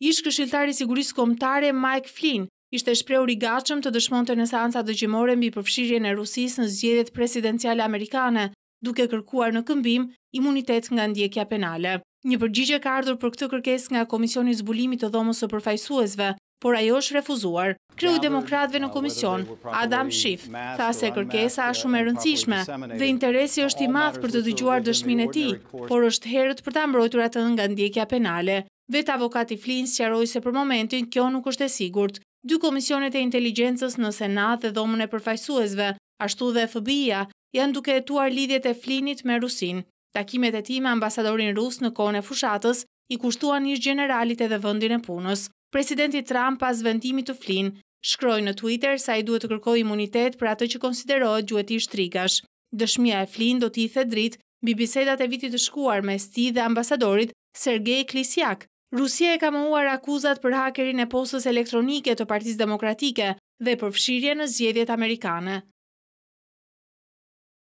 ish këshiltari sigurisë komtare Mike Flynn, ishte shpreur i gachëm të dëshmonte në seansa dëgjimore mbi përfshirjen e Rusis në zgjedhjet presidenciale amerikane, duke kërkuar në këmbim imunitet nga ndjekja penale. Një përgjigje ka ardhur për këtë kërkes nga Komisioni Zbulimit të Dhomës së Përfajsuesve, por ajo është refuzuar. Kreu demokratve në komision, Adam Schiff, tha se kërkesa është shumë e rëndësishme dhe interesi është i madh për të dëgjuar dëshmin e tij, por është herët për ta mbrojtur atë nga ndjekja penale. Vetë avokati Flinë sqaroj se për momentin kjo nuk është e sigurt. Dy komisionet e inteligencës në Senat dhe dhomën e përfajsuesve, ashtu dhe FBI-a, janë duke tuar lidhjet e Flinit me Rusin. Takimet e ti me ambasadorin Rus në kone e fushatës i kushtuan ish generalit edhe vëndin e punës. Presidenti Trump pas vendimit të Flin shkroj në Twitter sa i duhet të kërkoj imunitet për atë që konsiderohet gjuhet ish Dëshmia e Flin do t'i the drit bibisedat e vitit të shkuar me sti dhe ambasadorit Sergej Klisjak, Rusia e ka mëuar akuzat për hakerin e posës elektronike të partiz demokratike dhe përfshirje në zjedjet amerikane.